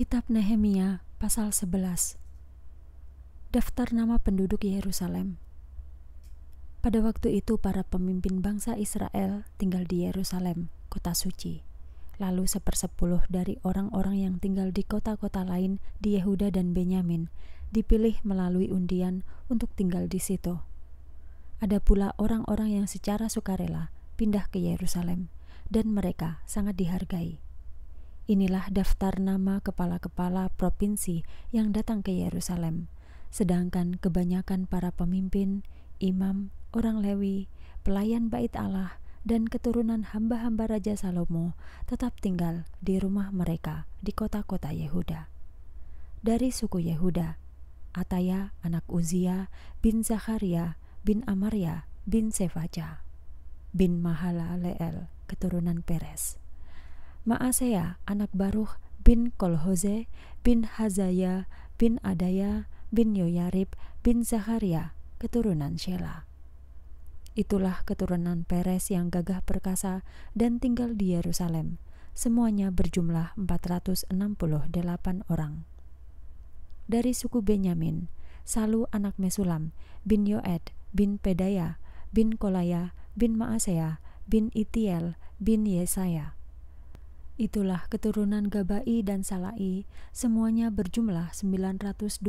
Kitab Nehemia pasal 11 Daftar nama penduduk Yerusalem Pada waktu itu para pemimpin bangsa Israel tinggal di Yerusalem, kota suci. Lalu sepersepuluh dari orang-orang yang tinggal di kota-kota lain di Yehuda dan Benyamin dipilih melalui undian untuk tinggal di situ. Ada pula orang-orang yang secara sukarela pindah ke Yerusalem dan mereka sangat dihargai. Inilah daftar nama kepala-kepala provinsi yang datang ke Yerusalem, sedangkan kebanyakan para pemimpin, imam, orang Lewi, pelayan Bait Allah, dan keturunan hamba-hamba Raja Salomo tetap tinggal di rumah mereka di kota-kota Yehuda. Dari suku Yehuda, Ataya anak Uzia bin Zakaria bin Amaria bin Sefaja bin Mahala Mahalaleel keturunan Peres. Maaseya, anak Baruch bin Kolhoze bin Hazaya bin Adaya bin Yoyarib bin Zaharia, keturunan Shela. Itulah keturunan Peres yang gagah perkasa dan tinggal di Yerusalem. Semuanya berjumlah 468 orang. Dari suku Benyamin, Salu anak Mesulam, bin Yoed, bin Pedaya, bin Kolaya, bin Maaseya bin Itiel, bin Yesaya Itulah keturunan Gabai dan Salai, semuanya berjumlah 928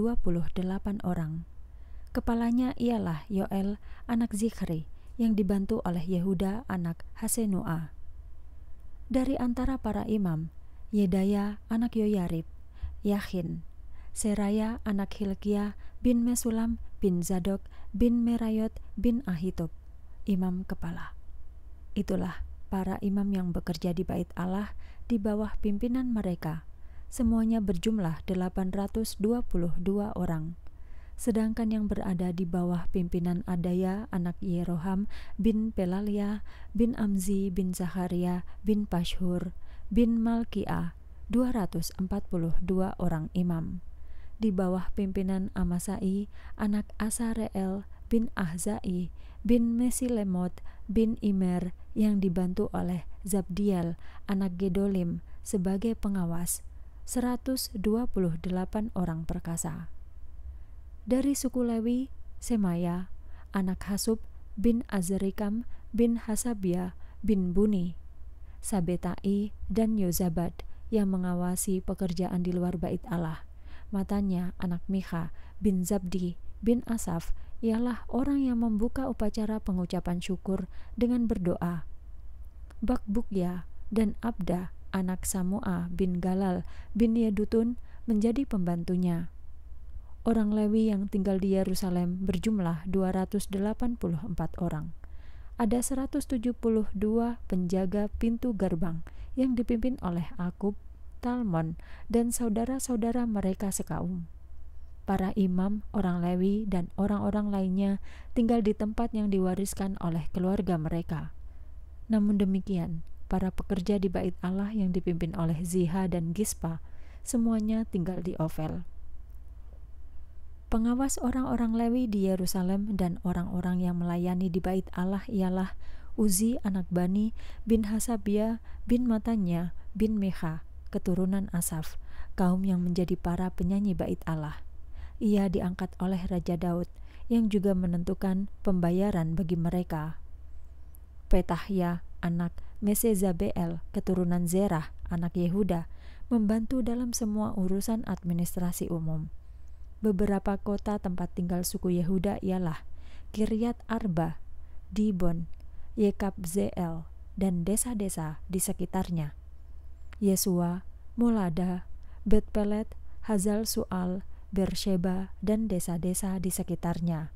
orang. Kepalanya ialah Yoel, anak Zikri, yang dibantu oleh Yehuda, anak Hasenua. Dari antara para imam, Yedaya, anak Yoyarib, Yakin, Seraya, anak Hilkiah, bin Mesulam, bin Zadok, bin Merayot, bin Ahitub, imam kepala. Itulah para imam yang bekerja di Bait Allah di bawah pimpinan mereka. Semuanya berjumlah 822 orang. Sedangkan yang berada di bawah pimpinan Adaya anak Yeroham bin Pelalia bin Amzi bin Zaharia bin Pashur bin Malkiah 242 orang imam. Di bawah pimpinan Amasai anak Asareel bin Ahzai bin Mesilemot bin Imer yang dibantu oleh Zabdiel anak Gedolim sebagai pengawas 128 orang perkasa. Dari suku Lewi, Semaya, anak Hasub bin Azrikam bin Hasabia bin Buni, Sabetai dan Yozabad yang mengawasi pekerjaan di luar bait Allah. Matanya anak Miha bin Zabdi bin Asaf ialah orang yang membuka upacara pengucapan syukur dengan berdoa. Bakbukya dan Abda, anak Samua bin Galal bin Yedutun, menjadi pembantunya. Orang Lewi yang tinggal di Yerusalem berjumlah 284 orang. Ada 172 penjaga pintu gerbang yang dipimpin oleh Akub, Talmon, dan saudara-saudara mereka sekaum para imam, orang Lewi, dan orang-orang lainnya tinggal di tempat yang diwariskan oleh keluarga mereka. Namun demikian, para pekerja di Bait Allah yang dipimpin oleh Ziha dan Gispa semuanya tinggal di Ovel. Pengawas orang-orang Lewi di Yerusalem dan orang-orang yang melayani di Bait Allah ialah Uzi anak Bani bin Hasabia bin Matanya bin Meha, keturunan Asaf, kaum yang menjadi para penyanyi Bait Allah ia diangkat oleh Raja Daud yang juga menentukan pembayaran bagi mereka. Petahya, anak Mesezabel, keturunan Zerah, anak Yehuda, membantu dalam semua urusan administrasi umum. Beberapa kota tempat tinggal suku Yehuda ialah Kiryat Arba, Dibon, Yekabzeel, dan desa-desa di sekitarnya. Yesua, Molada, Betpelet, Hazal Sual, Bersheba, dan desa-desa di sekitarnya,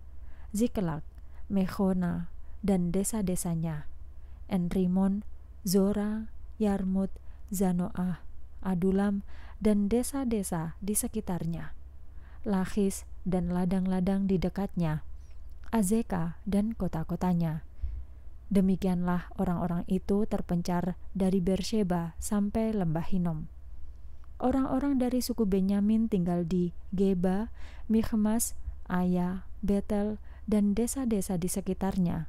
Ziklag, Mekhona dan desa-desanya, Enrimon, Zora, Yarmut, Zanoah, Adulam, dan desa-desa di sekitarnya, Lachis, dan ladang-ladang di dekatnya, Azeka, dan kota-kotanya. Demikianlah orang-orang itu terpencar dari Bersheba sampai lembah Hinom. Orang-orang dari suku Benyamin tinggal di Geba, Mikhmas, Aya, Betel, dan desa-desa di sekitarnya.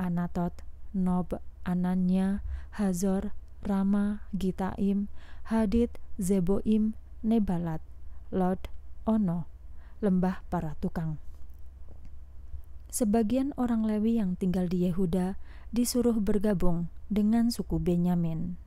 Anatot, Nob, Ananya, Hazor, Rama, Gitaim, Hadid, Zeboim, Nebalat, Lod, Ono, lembah para tukang. Sebagian orang Lewi yang tinggal di Yehuda disuruh bergabung dengan suku Benyamin.